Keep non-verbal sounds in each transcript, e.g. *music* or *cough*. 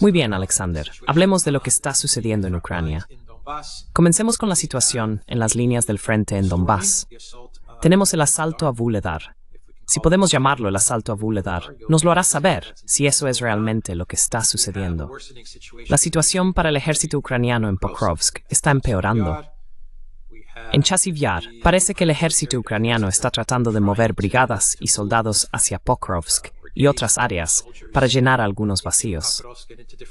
Muy bien, Alexander. Hablemos de lo que está sucediendo en Ucrania. Comencemos con la situación en las líneas del frente en Donbass. Tenemos el asalto a Vuledar. Si podemos llamarlo el asalto a Vuledar, nos lo hará saber si eso es realmente lo que está sucediendo. La situación para el ejército ucraniano en Pokrovsk está empeorando. En Chasivyar, parece que el ejército ucraniano está tratando de mover brigadas y soldados hacia Pokrovsk y otras áreas para llenar algunos vacíos.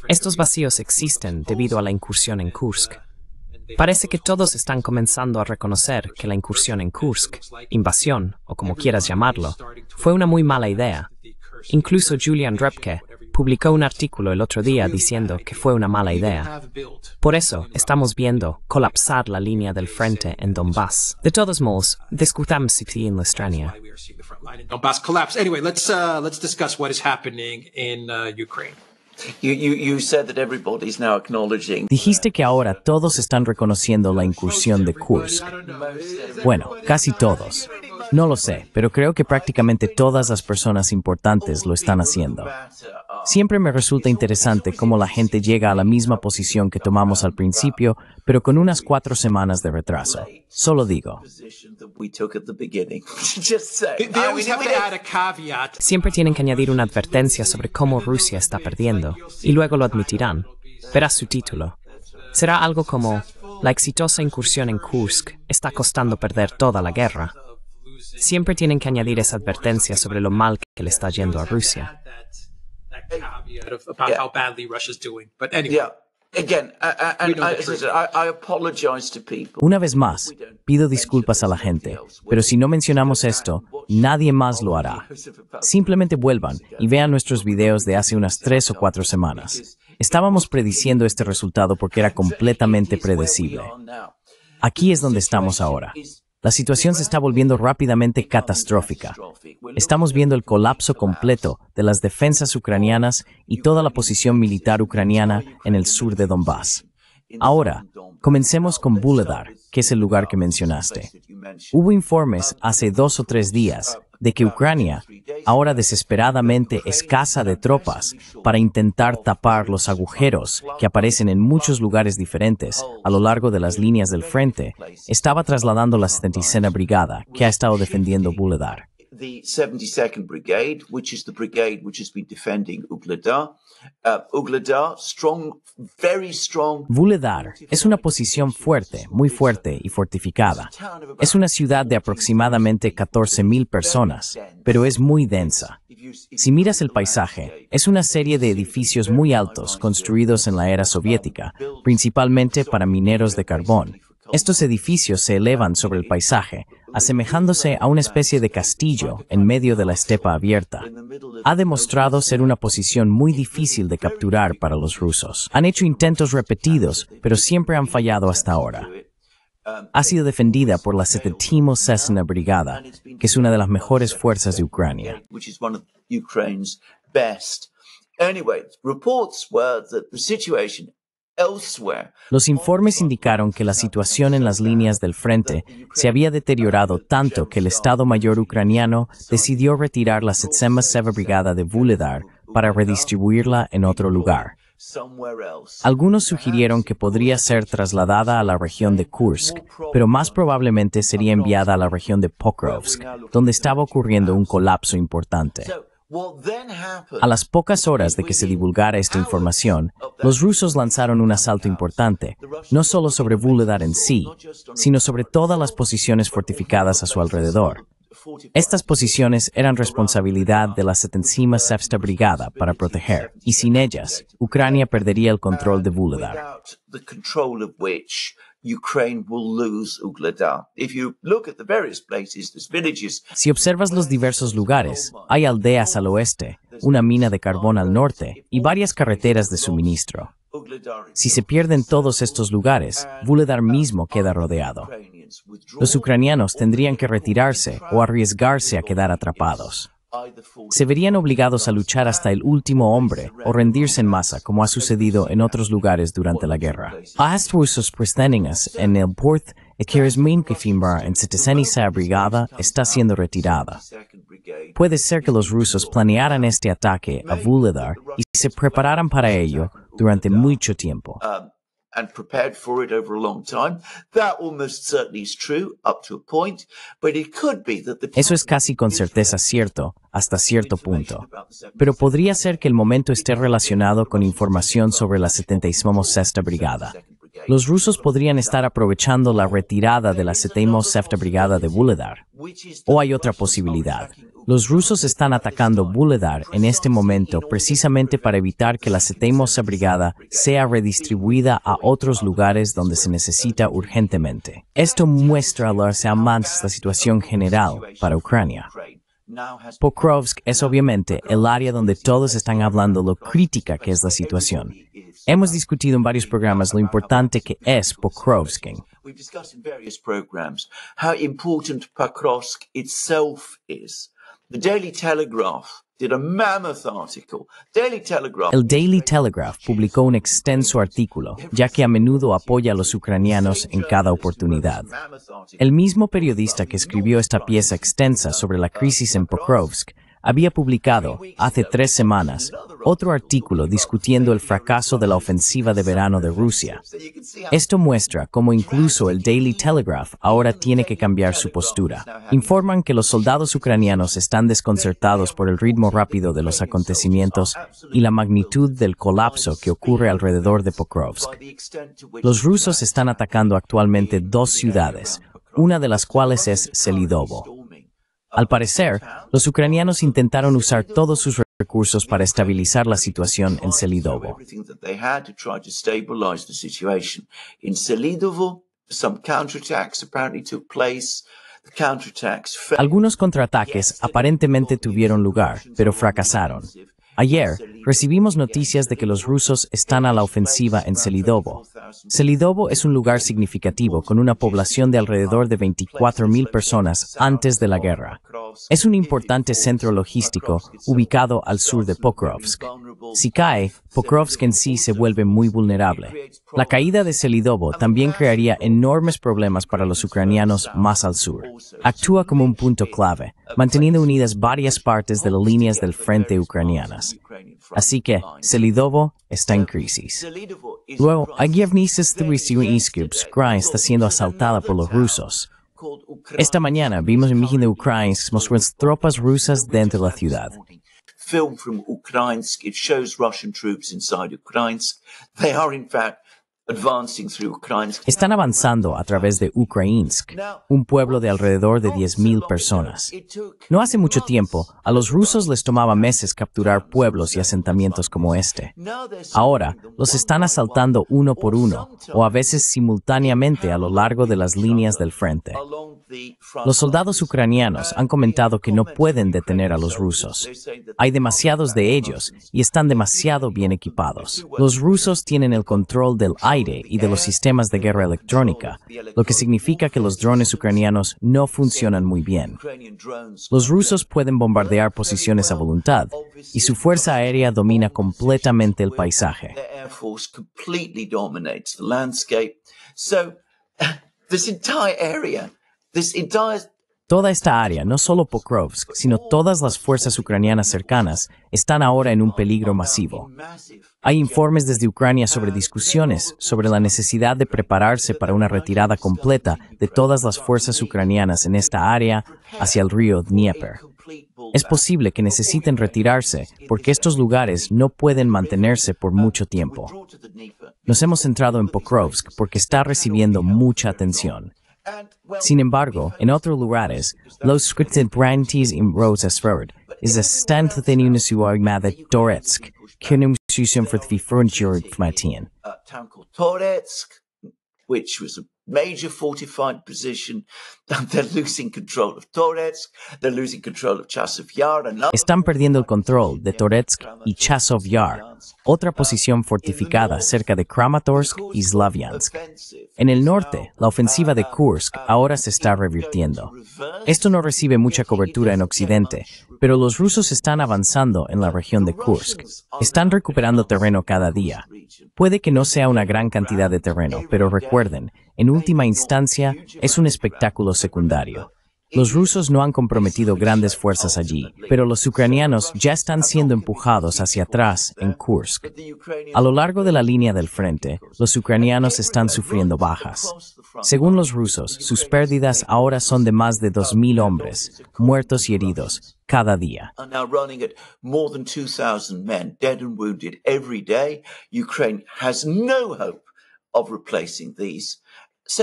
Estos vacíos existen debido a la incursión en Kursk. Parece que todos están comenzando a reconocer que la incursión en Kursk, invasión o como quieras llamarlo, fue una muy mala idea. Incluso Julian Repke, publicó un artículo el otro día diciendo que fue una mala idea. Por eso estamos viendo colapsar la línea del frente en Donbass. De todos modos, discutamos si en la extraña. Dijiste que ahora todos están reconociendo la incursión de Kursk. Bueno, casi todos. No lo sé, pero creo que prácticamente todas las personas importantes lo están haciendo. Siempre me resulta interesante cómo la gente llega a la misma posición que tomamos al principio, pero con unas cuatro semanas de retraso. Solo digo. Siempre tienen que añadir una advertencia sobre cómo Rusia está perdiendo, y luego lo admitirán. Verás su título. Será algo como, la exitosa incursión en Kursk está costando perder toda la guerra siempre tienen que añadir esa advertencia sobre lo mal que le está yendo a Rusia. Una vez más, pido disculpas a la gente, pero si no mencionamos esto, nadie más lo hará. Simplemente vuelvan y vean nuestros videos de hace unas tres o cuatro semanas. Estábamos prediciendo este resultado porque era completamente predecible. Aquí es donde estamos ahora. La situación se está volviendo rápidamente catastrófica. Estamos viendo el colapso completo de las defensas ucranianas y toda la posición militar ucraniana en el sur de Donbass. Ahora, comencemos con Buledar, que es el lugar que mencionaste. Hubo informes hace dos o tres días de que Ucrania, ahora desesperadamente escasa de tropas, para intentar tapar los agujeros que aparecen en muchos lugares diferentes a lo largo de las líneas del frente, estaba trasladando la 76 Brigada, que ha estado defendiendo Buledar the 72nd Brigade, which is the brigade which has been defending uh, Vuledar es una posición fuerte, muy fuerte y fortificada. Es una ciudad de aproximadamente 14.000 personas, pero es muy densa. Si miras el paisaje, es una serie de edificios muy altos construidos en la era soviética, principalmente para mineros de carbón, estos edificios se elevan sobre el paisaje, asemejándose a una especie de castillo en medio de la estepa abierta. Ha demostrado ser una posición muy difícil de capturar para los rusos. Han hecho intentos repetidos, pero siempre han fallado hasta ahora. Ha sido defendida por la Setetimo Cessna Brigada, que es una de las mejores fuerzas de Ucrania. Los informes indicaron que la situación en las líneas del frente se había deteriorado tanto que el Estado Mayor ucraniano decidió retirar la 77 Brigada de Vuledar para redistribuirla en otro lugar. Algunos sugirieron que podría ser trasladada a la región de Kursk, pero más probablemente sería enviada a la región de Pokrovsk, donde estaba ocurriendo un colapso importante. A las pocas horas de que se divulgara esta información, los rusos lanzaron un asalto importante, no solo sobre Vuledar en sí, sino sobre todas las posiciones fortificadas a su alrededor. Estas posiciones eran responsabilidad de la 70 Sexta Brigada para proteger, y sin ellas, Ucrania perdería el control de Vuledar. Si observas los diversos lugares, hay aldeas al oeste, una mina de carbón al norte y varias carreteras de suministro. Si se pierden todos estos lugares, Vuledar mismo queda rodeado. Los ucranianos tendrían que retirarse o arriesgarse a quedar atrapados se verían obligados a luchar hasta el último hombre o rendirse en masa, como ha sucedido en otros lugares durante la guerra. A en el Porth que en brigada está siendo retirada. Puede ser que los rusos planearan este ataque a Vuledar y se prepararan para ello durante mucho tiempo. Eso es casi con certeza cierto hasta cierto punto, pero podría ser que el momento esté relacionado con información sobre la 76 Brigada. Los rusos podrían estar aprovechando la retirada de la 76 Brigada de Buledar. O hay otra posibilidad. Los rusos están atacando Buledar en este momento precisamente para evitar que la 76 Brigada sea redistribuida a otros lugares donde se necesita urgentemente. Esto muestra lo más la situación general para Ucrania. Pokrovsk es obviamente el área donde todos están hablando lo crítica que es la situación. Hemos discutido en varios programas lo importante que es Pokrovsk. Pokrovsk The Daily Telegraph el Daily Telegraph publicó un extenso artículo, ya que a menudo apoya a los ucranianos en cada oportunidad. El mismo periodista que escribió esta pieza extensa sobre la crisis en Pokrovsk había publicado, hace tres semanas, otro artículo discutiendo el fracaso de la ofensiva de verano de Rusia. Esto muestra cómo incluso el Daily Telegraph ahora tiene que cambiar su postura. Informan que los soldados ucranianos están desconcertados por el ritmo rápido de los acontecimientos y la magnitud del colapso que ocurre alrededor de Pokrovsk. Los rusos están atacando actualmente dos ciudades, una de las cuales es Selidovo. Al parecer, los ucranianos intentaron usar todos sus recursos para estabilizar la situación en Selidovo. Algunos contraataques aparentemente tuvieron lugar, pero fracasaron. Ayer recibimos noticias de que los rusos están a la ofensiva en Selidovo. Selidovo es un lugar significativo con una población de alrededor de 24.000 personas antes de la guerra. Es un importante centro logístico ubicado al sur de Pokrovsk. Si cae, Pokrovsk en sí se vuelve muy vulnerable. La caída de Selidovo también crearía enormes problemas para los ucranianos más al sur. Actúa como un punto clave manteniendo unidas varias partes de las líneas del frente ucranianas. Así que Selidovo está en crisis. Luego, 3, y Ukrania está siendo asaltada por los rusos. Esta mañana vimos imagen de Ucrania mostrando tropas rusas dentro de la ciudad. Film from Ukrainsk. shows Russian troops inside Ukrainsk. They are, in fact, están avanzando a través de Ukrainsk, un pueblo de alrededor de 10.000 personas. No hace mucho tiempo, a los rusos les tomaba meses capturar pueblos y asentamientos como este. Ahora, los están asaltando uno por uno, o a veces simultáneamente a lo largo de las líneas del frente. Los soldados ucranianos han comentado que no pueden detener a los rusos. Hay demasiados de ellos y están demasiado bien equipados. Los rusos tienen el control del aire y de los sistemas de guerra electrónica, lo que significa que los drones ucranianos no funcionan muy bien. Los rusos pueden bombardear posiciones a voluntad y su fuerza aérea domina completamente el paisaje. *laughs* this entire area, this Toda esta área, no solo Pokrovsk, sino todas las fuerzas ucranianas cercanas, están ahora en un peligro masivo. Hay informes desde Ucrania sobre discusiones sobre la necesidad de prepararse para una retirada completa de todas las fuerzas ucranianas en esta área hacia el río Dnieper. Es posible que necesiten retirarse porque estos lugares no pueden mantenerse por mucho tiempo. Nos hemos centrado en Pokrovsk porque está recibiendo mucha atención. Sin embargo, en otros lugares, los representantes in rosas verde es bastante tenues y armada Doretsk, que no se usan para el frontier de Matin. Uh, town called Toretsk, which was a Están perdiendo el control de Toretsk y Chasov otra posición fortificada cerca de Kramatorsk y Slavyansk. En el norte, la ofensiva de Kursk ahora se está revirtiendo. Esto no recibe mucha cobertura en Occidente, pero los rusos están avanzando en la región de Kursk. Están recuperando terreno cada día. Puede que no sea una gran cantidad de terreno, pero recuerden, en última instancia, es un espectáculo secundario. Los rusos no han comprometido grandes fuerzas allí, pero los ucranianos ya están siendo empujados hacia atrás en Kursk. A lo largo de la línea del frente, los ucranianos están sufriendo bajas. Según los rusos, sus pérdidas ahora son de más de 2.000 hombres, muertos y heridos, cada día. no of replacing these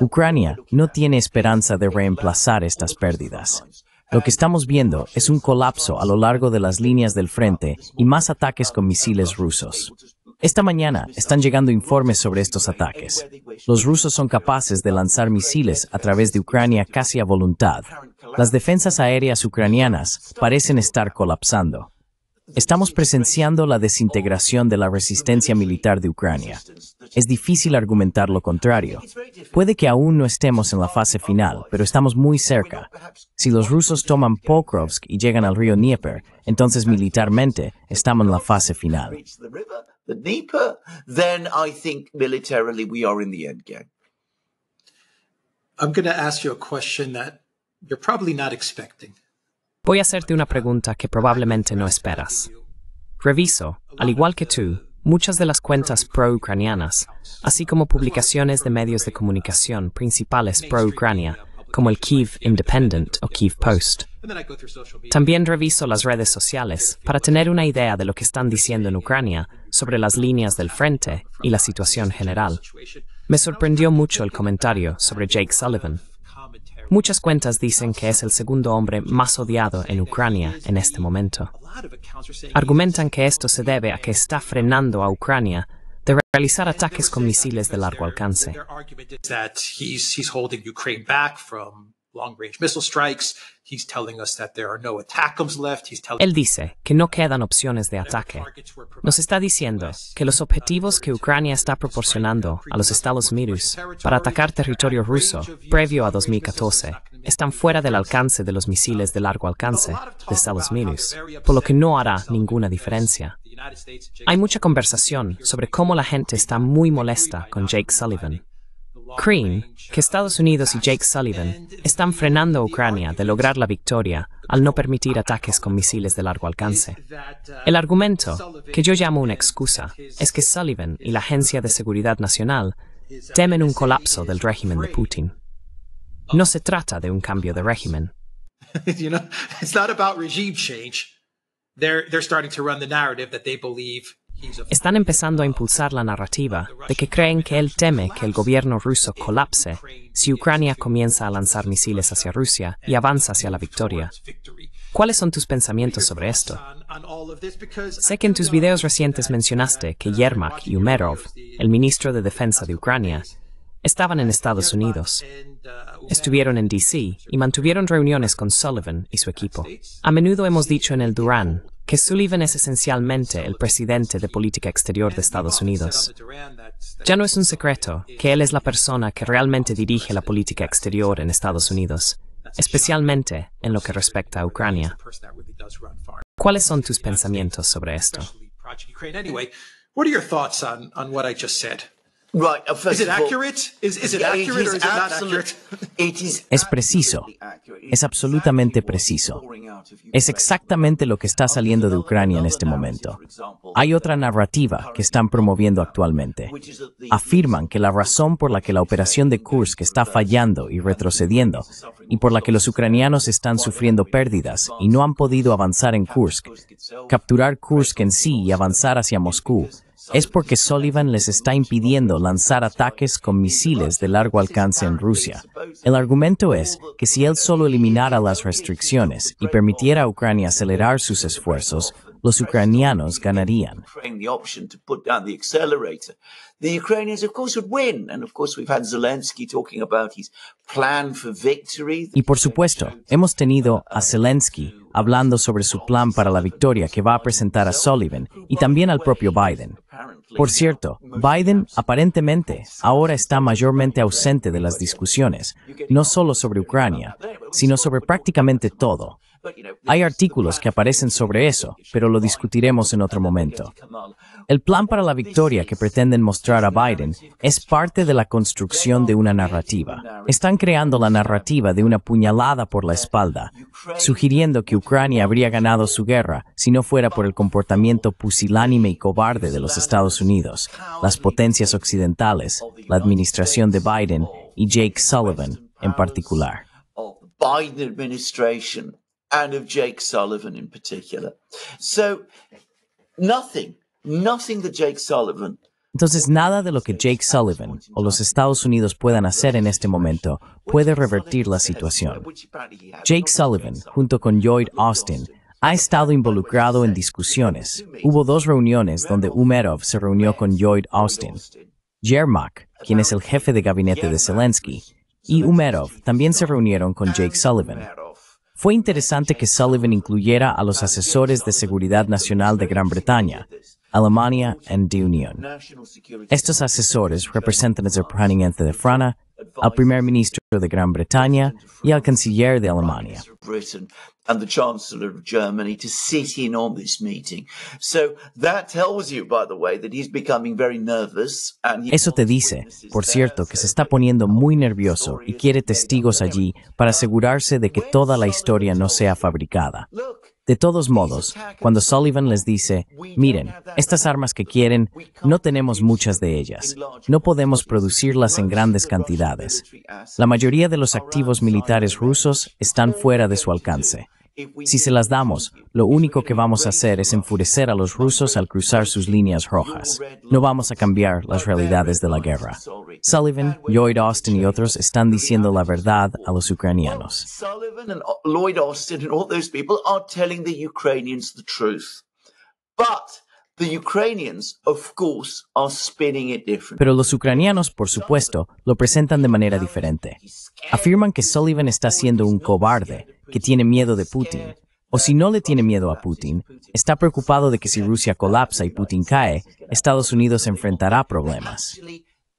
Ucrania no tiene esperanza de reemplazar estas pérdidas. Lo que estamos viendo es un colapso a lo largo de las líneas del frente y más ataques con misiles rusos. Esta mañana están llegando informes sobre estos ataques. Los rusos son capaces de lanzar misiles a través de Ucrania casi a voluntad. Las defensas aéreas ucranianas parecen estar colapsando. Estamos presenciando la desintegración de la resistencia militar de Ucrania. Es difícil argumentar lo contrario. Puede que aún no estemos en la fase final, pero estamos muy cerca. Si los rusos toman Pokrovsk y llegan al río Dnieper, entonces militarmente estamos en la fase final. I'm going to ask you a question that you're Voy a hacerte una pregunta que probablemente no esperas. Reviso, al igual que tú, muchas de las cuentas pro-ucranianas, así como publicaciones de medios de comunicación principales pro-Ucrania, como el Kiev Independent o Kiev Post. También reviso las redes sociales para tener una idea de lo que están diciendo en Ucrania sobre las líneas del frente y la situación general. Me sorprendió mucho el comentario sobre Jake Sullivan, Muchas cuentas dicen que es el segundo hombre más odiado en Ucrania en este momento. Argumentan que esto se debe a que está frenando a Ucrania de realizar ataques con misiles de largo alcance. Él dice que no quedan opciones de ataque. Nos está diciendo que los objetivos que Ucrania está proporcionando a los Estados Unidos para atacar territorio ruso previo a 2014 están fuera del alcance de los misiles de largo alcance de Estados Unidos, por lo que no hará ninguna diferencia. Hay mucha conversación sobre cómo la gente está muy molesta con Jake Sullivan que Estados Unidos y Jake Sullivan están frenando a Ucrania de lograr la victoria al no permitir ataques con misiles de largo alcance. El argumento, que yo llamo una excusa, es que Sullivan y la Agencia de Seguridad Nacional temen un colapso del régimen de Putin. No se trata de un cambio de régimen. *laughs* you know, it's not about regime change. They're, they're starting to run the narrative that they believe están empezando a impulsar la narrativa de que creen que él teme que el gobierno ruso colapse si Ucrania comienza a lanzar misiles hacia Rusia y avanza hacia la victoria. ¿Cuáles son tus pensamientos sobre esto? Sé que en tus videos recientes mencionaste que Yermak y Umerov, el ministro de Defensa de Ucrania, estaban en Estados Unidos. Estuvieron en D.C. y mantuvieron reuniones con Sullivan y su equipo. A menudo hemos dicho en el Durán que Sullivan es esencialmente el presidente de política exterior de Estados Unidos. Ya no es un secreto que él es la persona que realmente dirige la política exterior en Estados Unidos, especialmente en lo que respecta a Ucrania. ¿Cuáles son tus pensamientos sobre esto? Es preciso. Es absolutamente preciso. Es exactamente lo que está saliendo de Ucrania en este momento. Hay otra narrativa que están promoviendo actualmente. Afirman que la razón por la que la operación de Kursk está fallando y retrocediendo y por la que los ucranianos están sufriendo pérdidas y no han podido avanzar en Kursk, capturar Kursk en sí y avanzar hacia Moscú, es porque Sullivan les está impidiendo lanzar ataques con misiles de largo alcance en Rusia. El argumento es que si él solo eliminara las restricciones y permitiera a Ucrania acelerar sus esfuerzos, los ucranianos ganarían. Y por supuesto, hemos tenido a Zelensky hablando sobre su plan para la victoria que va a presentar a Sullivan y también al propio Biden. Por cierto, Biden aparentemente ahora está mayormente ausente de las discusiones, no solo sobre Ucrania, sino sobre prácticamente todo, hay artículos que aparecen sobre eso, pero lo discutiremos en otro momento. El plan para la victoria que pretenden mostrar a Biden es parte de la construcción de una narrativa. Están creando la narrativa de una puñalada por la espalda, sugiriendo que Ucrania habría ganado su guerra si no fuera por el comportamiento pusilánime y cobarde de los Estados Unidos, las potencias occidentales, la administración de Biden y Jake Sullivan en particular and of Jake Sullivan in particular. Entonces, nada de lo que Jake Sullivan o los Estados Unidos puedan hacer en este momento puede revertir la situación. Jake Sullivan, junto con Lloyd Austin, ha estado involucrado en discusiones. Hubo dos reuniones donde Umerov se reunió con Lloyd Austin. Yermak, quien es el jefe de gabinete de Zelensky, y Umerov también se reunieron con Jake Sullivan. Fue interesante que Sullivan incluyera a los asesores de seguridad nacional de Gran Bretaña, Alemania and the Union. Estos asesores representan a de Frana, al primer ministro de Gran Bretaña y al canciller de Alemania. Chancellor Eso te dice, por cierto, que se está poniendo muy nervioso y quiere testigos allí para asegurarse de que toda la historia no sea fabricada. De todos modos, cuando Sullivan les dice, miren, estas armas que quieren, no tenemos muchas de ellas. No podemos producirlas en grandes cantidades. La mayoría de los activos militares rusos están fuera de su alcance. Si se las damos, lo único que vamos a hacer es enfurecer a los rusos al cruzar sus líneas rojas. No vamos a cambiar las realidades de la guerra. Sullivan, Lloyd Austin y otros están diciendo la verdad a los ucranianos. are pero los ucranianos, por supuesto, lo presentan de manera diferente. Afirman que Sullivan está siendo un cobarde, que tiene miedo de Putin. O si no le tiene miedo a Putin, está preocupado de que si Rusia colapsa y Putin cae, Estados Unidos enfrentará problemas.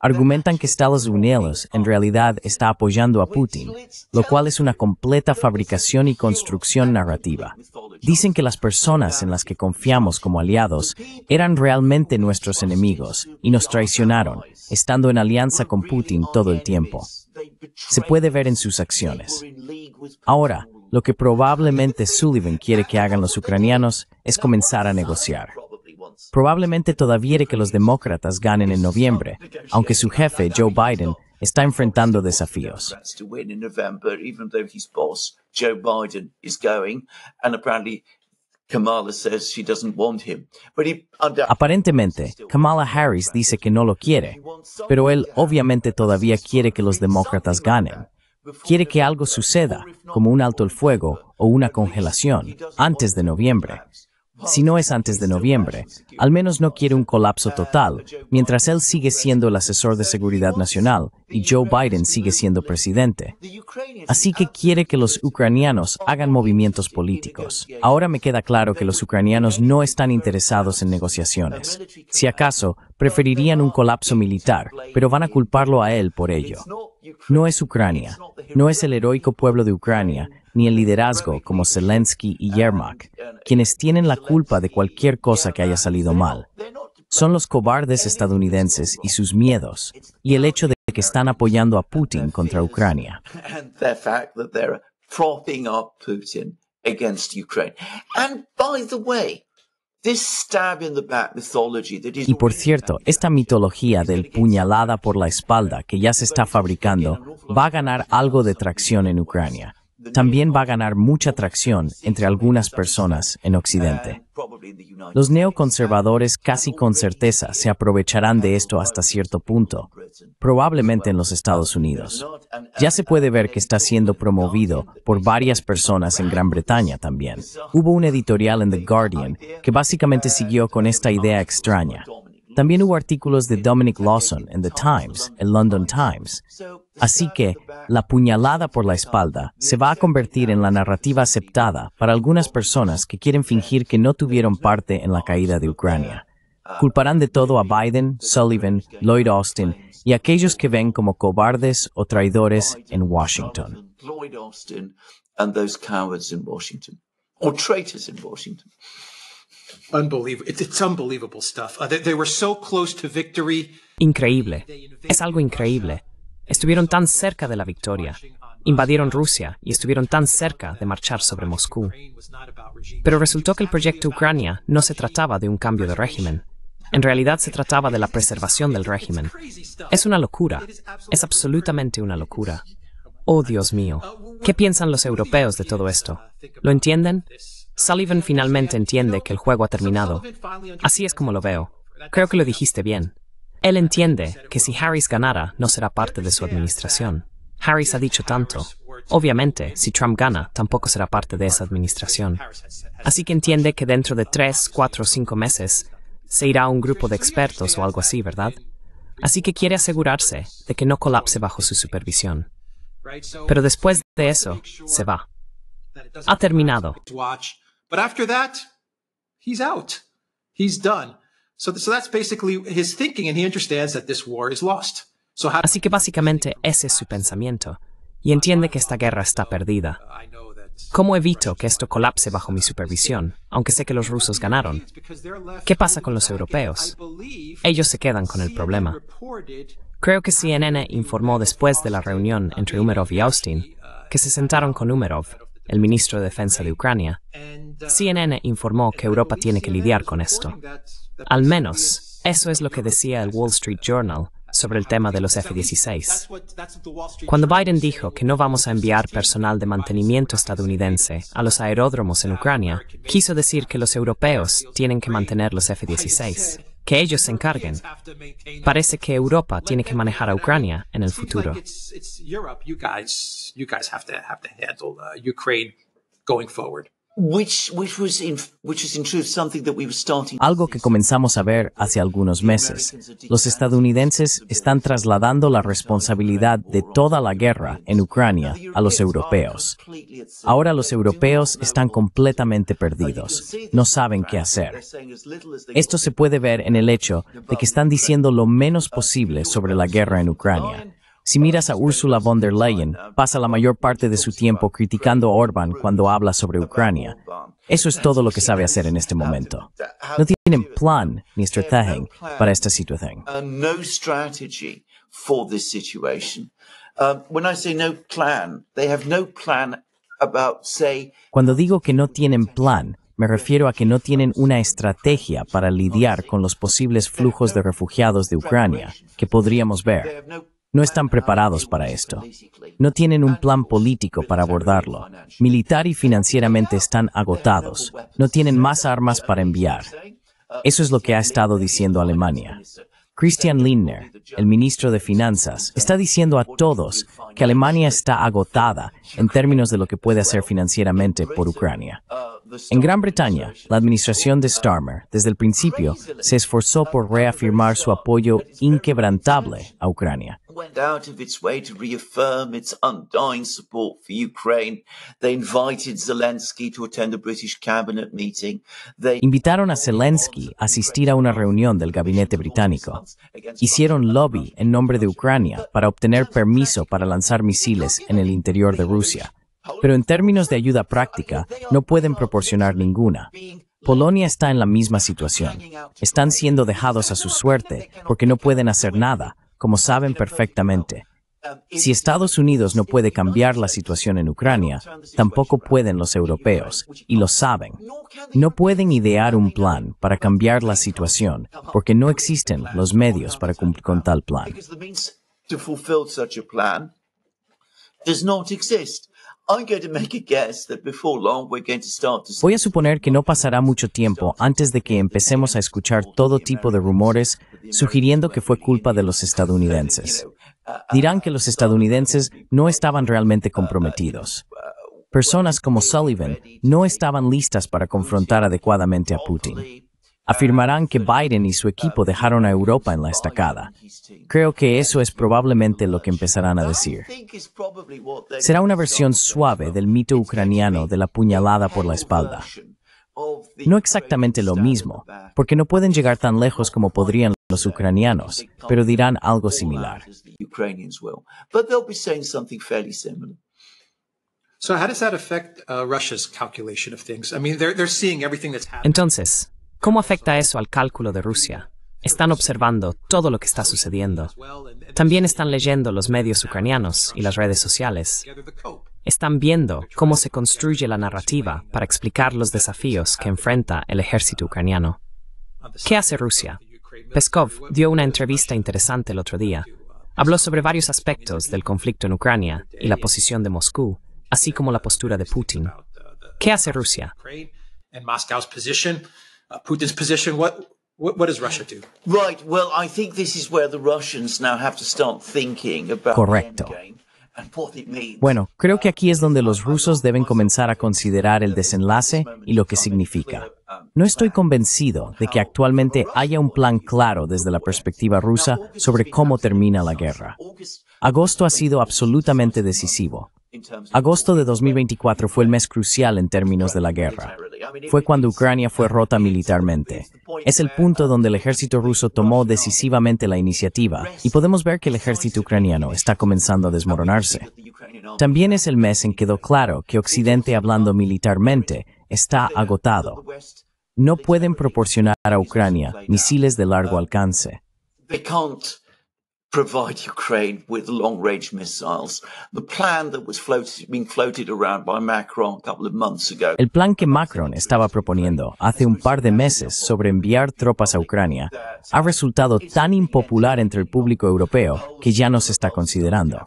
Argumentan que Estados Unidos en realidad está apoyando a Putin, lo cual es una completa fabricación y construcción narrativa. Dicen que las personas en las que confiamos como aliados eran realmente nuestros enemigos y nos traicionaron, estando en alianza con Putin todo el tiempo. Se puede ver en sus acciones. Ahora, lo que probablemente Sullivan quiere que hagan los ucranianos es comenzar a negociar. Probablemente todavía quiere que los demócratas ganen en noviembre, aunque su jefe, Joe Biden, está enfrentando desafíos. Aparentemente, Kamala Harris dice que no lo quiere, pero él obviamente todavía quiere que los demócratas ganen quiere que algo suceda, como un alto el fuego o una congelación, antes de noviembre. Si no es antes de noviembre, al menos no quiere un colapso total, mientras él sigue siendo el asesor de seguridad nacional y Joe Biden sigue siendo presidente. Así que quiere que los ucranianos hagan movimientos políticos. Ahora me queda claro que los ucranianos no están interesados en negociaciones. Si acaso, preferirían un colapso militar, pero van a culparlo a él por ello. No es Ucrania, no es el heroico pueblo de Ucrania, ni el liderazgo como Zelensky y Yermak, quienes tienen la culpa de cualquier cosa que haya salido mal. Son los cobardes estadounidenses y sus miedos, y el hecho de que están apoyando a Putin contra Ucrania. Y por cierto, esta mitología del puñalada por la espalda que ya se está fabricando va a ganar algo de tracción en Ucrania también va a ganar mucha tracción entre algunas personas en Occidente. Los neoconservadores casi con certeza se aprovecharán de esto hasta cierto punto, probablemente en los Estados Unidos. Ya se puede ver que está siendo promovido por varias personas en Gran Bretaña también. Hubo un editorial en The Guardian que básicamente siguió con esta idea extraña. También hubo artículos de Dominic Lawson en The Times, el London Times. Así que la puñalada por la espalda se va a convertir en la narrativa aceptada para algunas personas que quieren fingir que no tuvieron parte en la caída de Ucrania. Culparán de todo a Biden, Sullivan, Lloyd Austin y aquellos que ven como cobardes o traidores en Washington. Washington. Increíble. Es algo increíble. Estuvieron tan cerca de la victoria. Invadieron Rusia y estuvieron tan cerca de marchar sobre Moscú. Pero resultó que el proyecto Ucrania no se trataba de un cambio de régimen. En realidad se trataba de la preservación del régimen. Es una locura. Es absolutamente una locura. Oh, Dios mío. ¿Qué piensan los europeos de todo esto? ¿Lo entienden? Sullivan finalmente entiende que el juego ha terminado. Así es como lo veo. Creo que lo dijiste bien. Él entiende que si Harris ganara, no será parte de su administración. Harris ha dicho tanto. Obviamente, si Trump gana, tampoco será parte de esa administración. Así que entiende que dentro de tres, cuatro o cinco meses se irá a un grupo de expertos o algo así, ¿verdad? Así que quiere asegurarse de que no colapse bajo su supervisión. Pero después de eso, se va. Ha terminado after Así que básicamente ese es su pensamiento, y entiende que esta guerra está perdida. ¿Cómo evito que esto colapse bajo mi supervisión, aunque sé que los rusos ganaron? ¿Qué pasa con los europeos? Ellos se quedan con el problema. Creo que CNN informó después de la reunión entre Umerov y Austin uh, que se sentaron con Umerov el ministro de Defensa de Ucrania, CNN informó que Europa tiene que lidiar con esto. Al menos, eso es lo que decía el Wall Street Journal sobre el tema de los F-16. Cuando Biden dijo que no vamos a enviar personal de mantenimiento estadounidense a los aeródromos en Ucrania, quiso decir que los europeos tienen que mantener los F-16 que ellos se encarguen. Parece que Europa tiene que manejar a Ucrania en el futuro. going forward. Algo que comenzamos a ver hace algunos meses. Los estadounidenses están trasladando la responsabilidad de toda la guerra en Ucrania a los europeos. Ahora los europeos están completamente perdidos. No saben qué hacer. Esto se puede ver en el hecho de que están diciendo lo menos posible sobre la guerra en Ucrania. Si miras a Ursula von der Leyen, pasa la mayor parte de su tiempo criticando a Orbán cuando habla sobre Ucrania. Eso es todo lo que sabe hacer en este momento. No tienen plan Mr. estrategia para esta situación. Cuando digo que no tienen plan, me refiero a que no tienen una estrategia para lidiar con los posibles flujos de refugiados de Ucrania que podríamos ver no están preparados para esto. No tienen un plan político para abordarlo. Militar y financieramente están agotados. No tienen más armas para enviar. Eso es lo que ha estado diciendo Alemania. Christian Lindner, el ministro de Finanzas, está diciendo a todos que Alemania está agotada en términos de lo que puede hacer financieramente por Ucrania. En Gran Bretaña, la administración de Starmer, desde el principio, se esforzó por reafirmar su apoyo inquebrantable a Ucrania. Invitaron a Zelensky a asistir a una reunión del gabinete británico. Hicieron lobby en nombre de Ucrania para obtener permiso para lanzar misiles en el interior de Rusia. Pero en términos de ayuda práctica, no pueden proporcionar ninguna. Polonia está en la misma situación. Están siendo dejados a su suerte porque no pueden hacer nada como saben perfectamente. Si Estados Unidos no puede cambiar la situación en Ucrania, tampoco pueden los europeos, y lo saben. No pueden idear un plan para cambiar la situación, porque no existen los medios para cumplir con tal plan. Voy a suponer que no pasará mucho tiempo antes de que empecemos a escuchar todo tipo de rumores sugiriendo que fue culpa de los estadounidenses. Dirán que los estadounidenses no estaban realmente comprometidos. Personas como Sullivan no estaban listas para confrontar adecuadamente a Putin afirmarán que Biden y su equipo dejaron a Europa en la estacada. Creo que eso es probablemente lo que empezarán a decir. Será una versión suave del mito ucraniano de la puñalada por la espalda. No exactamente lo mismo, porque no pueden llegar tan lejos como podrían los ucranianos, pero dirán algo similar. Entonces, ¿Cómo afecta eso al cálculo de Rusia? Están observando todo lo que está sucediendo. También están leyendo los medios ucranianos y las redes sociales. Están viendo cómo se construye la narrativa para explicar los desafíos que enfrenta el ejército ucraniano. ¿Qué hace Rusia? Peskov dio una entrevista interesante el otro día. Habló sobre varios aspectos del conflicto en Ucrania y la posición de Moscú, así como la postura de Putin. ¿Qué hace Rusia? Uh, position? Right. Well, I think this is where the Russians now have to start thinking about Correcto. Bueno, creo que aquí es donde los rusos deben comenzar a considerar el desenlace y lo que significa. No estoy convencido de que actualmente haya un plan claro desde la perspectiva rusa sobre cómo termina la guerra. Agosto ha sido absolutamente decisivo. Agosto de 2024 fue el mes crucial en términos de la guerra. Fue cuando Ucrania fue rota militarmente. Es el punto donde el ejército ruso tomó decisivamente la iniciativa y podemos ver que el ejército ucraniano está comenzando a desmoronarse. También es el mes en que quedó claro que Occidente, hablando militarmente, está agotado. No pueden proporcionar a Ucrania misiles de largo um, alcance. El plan que Macron estaba proponiendo hace un par de meses sobre enviar tropas a Ucrania ha resultado tan impopular entre el público europeo que ya no se está considerando.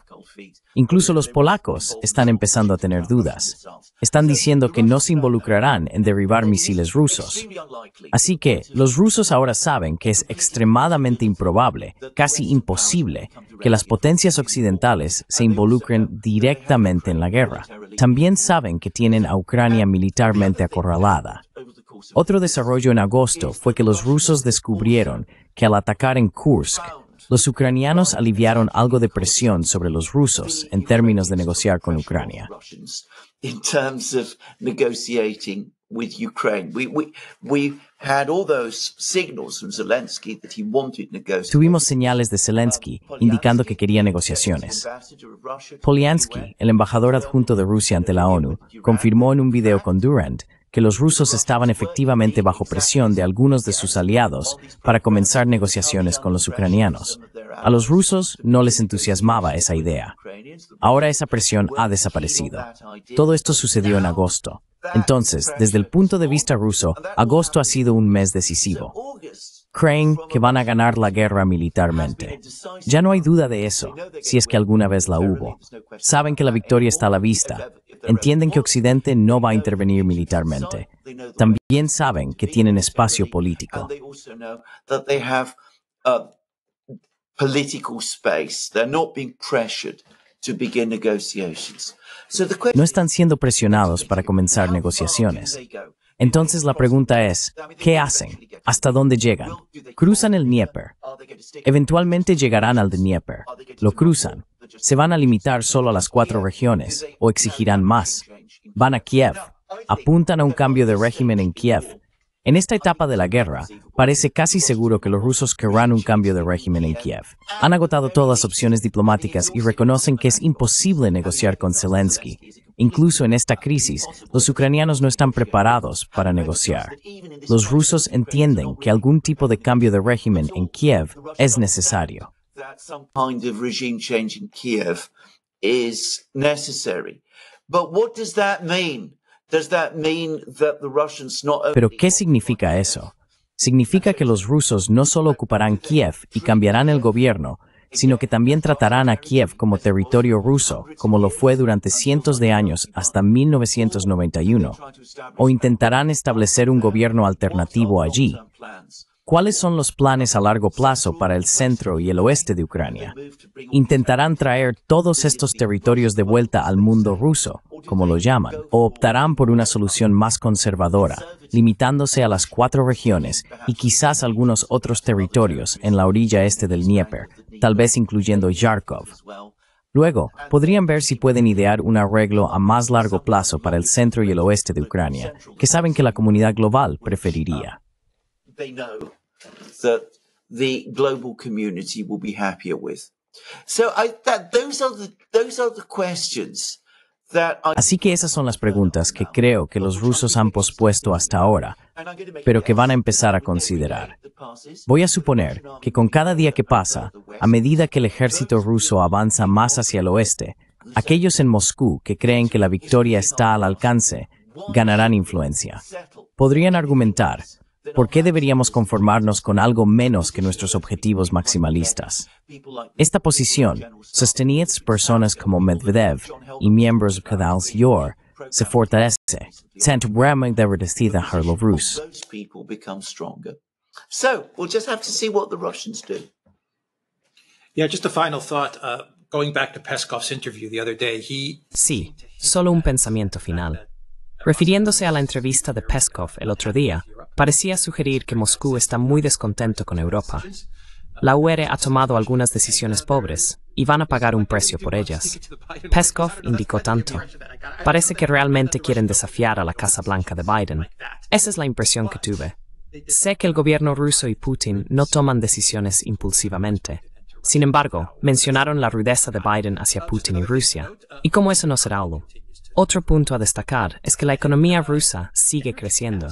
Incluso los polacos están empezando a tener dudas. Están diciendo que no se involucrarán en derribar misiles rusos. Así que los rusos ahora saben que es extremadamente improbable, casi imposible, que las potencias occidentales se involucren directamente en la guerra. También saben que tienen a Ucrania militarmente acorralada. Otro desarrollo en agosto fue que los rusos descubrieron que al atacar en Kursk, los ucranianos aliviaron algo de presión sobre los rusos en términos de negociar con Ucrania. Tuvimos señales de Zelensky indicando que quería negociaciones. Polyansky, el embajador adjunto de Rusia ante la ONU, confirmó en un video con Durand que los rusos estaban efectivamente bajo presión de algunos de sus aliados para comenzar negociaciones con los ucranianos. A los rusos no les entusiasmaba esa idea. Ahora esa presión ha desaparecido. Todo esto sucedió en agosto. Entonces, desde el punto de vista ruso, agosto ha sido un mes decisivo creen que van a ganar la guerra militarmente. Ya no hay duda de eso, si es que alguna vez la hubo. Saben que la victoria está a la vista, entienden que Occidente no va a intervenir militarmente. También saben que tienen espacio político. No están siendo presionados para comenzar negociaciones. Entonces la pregunta es, ¿qué hacen? ¿Hasta dónde llegan? Cruzan el Dnieper. Eventualmente llegarán al Dnieper. Lo cruzan se van a limitar solo a las cuatro regiones o exigirán más. Van a Kiev, apuntan a un cambio de régimen en Kiev. En esta etapa de la guerra, parece casi seguro que los rusos querrán un cambio de régimen en Kiev. Han agotado todas las opciones diplomáticas y reconocen que es imposible negociar con Zelensky. Incluso en esta crisis, los ucranianos no están preparados para negociar. Los rusos entienden que algún tipo de cambio de régimen en Kiev es necesario that Pero ¿qué significa eso? Significa que los rusos no solo ocuparán Kiev y cambiarán el gobierno, sino que también tratarán a Kiev como territorio ruso, como lo fue durante cientos de años hasta 1991, o intentarán establecer un gobierno alternativo allí. ¿Cuáles son los planes a largo plazo para el centro y el oeste de Ucrania? ¿Intentarán traer todos estos territorios de vuelta al mundo ruso, como lo llaman, o optarán por una solución más conservadora, limitándose a las cuatro regiones y quizás algunos otros territorios en la orilla este del Dnieper, tal vez incluyendo Yarkov? Luego, podrían ver si pueden idear un arreglo a más largo plazo para el centro y el oeste de Ucrania, que saben que la comunidad global preferiría. Así que esas son las preguntas que creo que los rusos han pospuesto hasta ahora, pero que van a empezar a considerar. Voy a suponer que con cada día que pasa, a medida que el ejército ruso avanza más hacia el oeste, aquellos en Moscú que creen que la victoria está al alcance ganarán influencia. Podrían argumentar, ¿Por qué deberíamos conformarnos con algo menos que nuestros objetivos maximalistas? Esta posición por personas como Medvedev y miembros de Cadals Yor se fortalece, Santobrama agradecida a Harlow Rus. So we'll just a final thought. Sí, solo un pensamiento final. Refiriéndose a la entrevista de Peskov el otro día, parecía sugerir que Moscú está muy descontento con Europa. La UE ha tomado algunas decisiones pobres y van a pagar un precio por ellas. Peskov indicó tanto. Parece que realmente quieren desafiar a la Casa Blanca de Biden. Esa es la impresión que tuve. Sé que el gobierno ruso y Putin no toman decisiones impulsivamente. Sin embargo, mencionaron la rudeza de Biden hacia Putin y Rusia, y cómo eso no será algo. Otro punto a destacar es que la economía rusa sigue creciendo,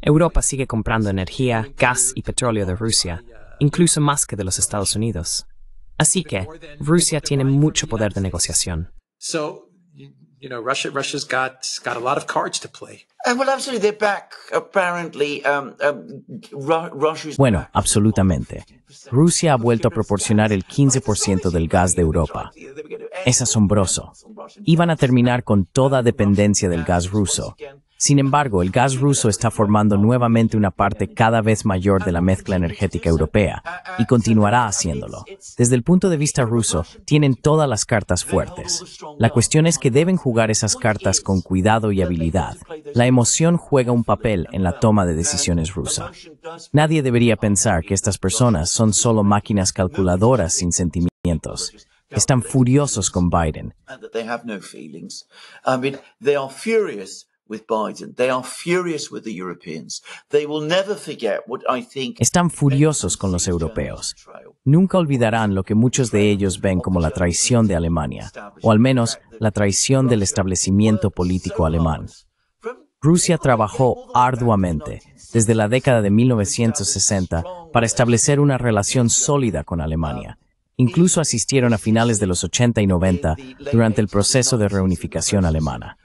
Europa sigue comprando energía, gas y petróleo de Rusia, incluso más que de los Estados Unidos. Así que Rusia tiene mucho poder de negociación. Um, um, bueno, absolutamente. Rusia ha vuelto a proporcionar el 15% del gas de Europa. Es asombroso. Iban a terminar con toda dependencia del gas ruso, sin embargo, el gas ruso está formando nuevamente una parte cada vez mayor de la mezcla energética europea y continuará haciéndolo. Desde el punto de vista ruso, tienen todas las cartas fuertes. La cuestión es que deben jugar esas cartas con cuidado y habilidad. La emoción juega un papel en la toma de decisiones rusa. Nadie debería pensar que estas personas son solo máquinas calculadoras sin sentimientos están furiosos con Biden. Están furiosos con los europeos. Nunca olvidarán lo que muchos de ellos ven como la traición de Alemania, o al menos la traición del establecimiento político alemán. Rusia trabajó arduamente desde la década de 1960 para establecer una relación sólida con Alemania. Incluso asistieron a finales de los 80 y 90 durante el proceso de reunificación alemana.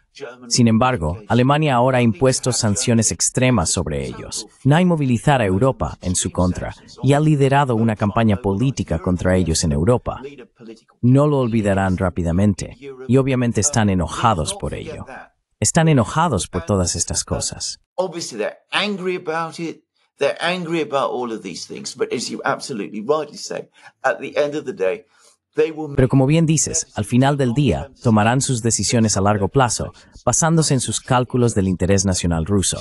Sin embargo, Alemania ahora ha impuesto sanciones extremas sobre ellos, no hay movilizar a Europa en su contra y ha liderado una campaña política contra ellos en Europa. No lo olvidarán rápidamente y obviamente están enojados por ello. Están enojados por todas estas cosas. They're angry about all of these things, but as you absolutely rightly say, at the end of the day, pero como bien dices, al final del día tomarán sus decisiones a largo plazo, basándose en sus cálculos del interés nacional ruso.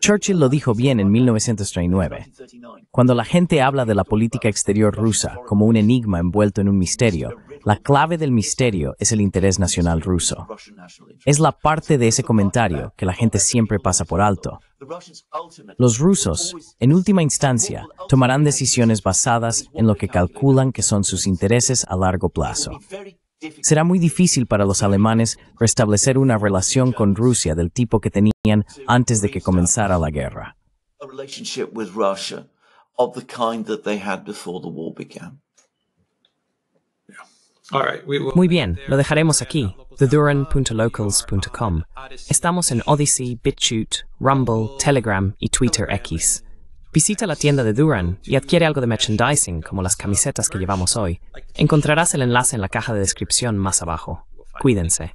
Churchill lo dijo bien en 1939. Cuando la gente habla de la política exterior rusa como un enigma envuelto en un misterio, la clave del misterio es el interés nacional ruso. Es la parte de ese comentario que la gente siempre pasa por alto. Los rusos, en última instancia, tomarán decisiones basadas en lo que calculan que son sus intereses a largo plazo. Será muy difícil para los alemanes restablecer una relación con Rusia del tipo que tenían antes de que comenzara la guerra. Muy bien, lo dejaremos aquí, theduran.locals.com. Estamos en Odyssey, BitChute, Rumble, Telegram y Twitter X. Visita la tienda de Duran y adquiere algo de merchandising como las camisetas que llevamos hoy. Encontrarás el enlace en la caja de descripción más abajo. Cuídense.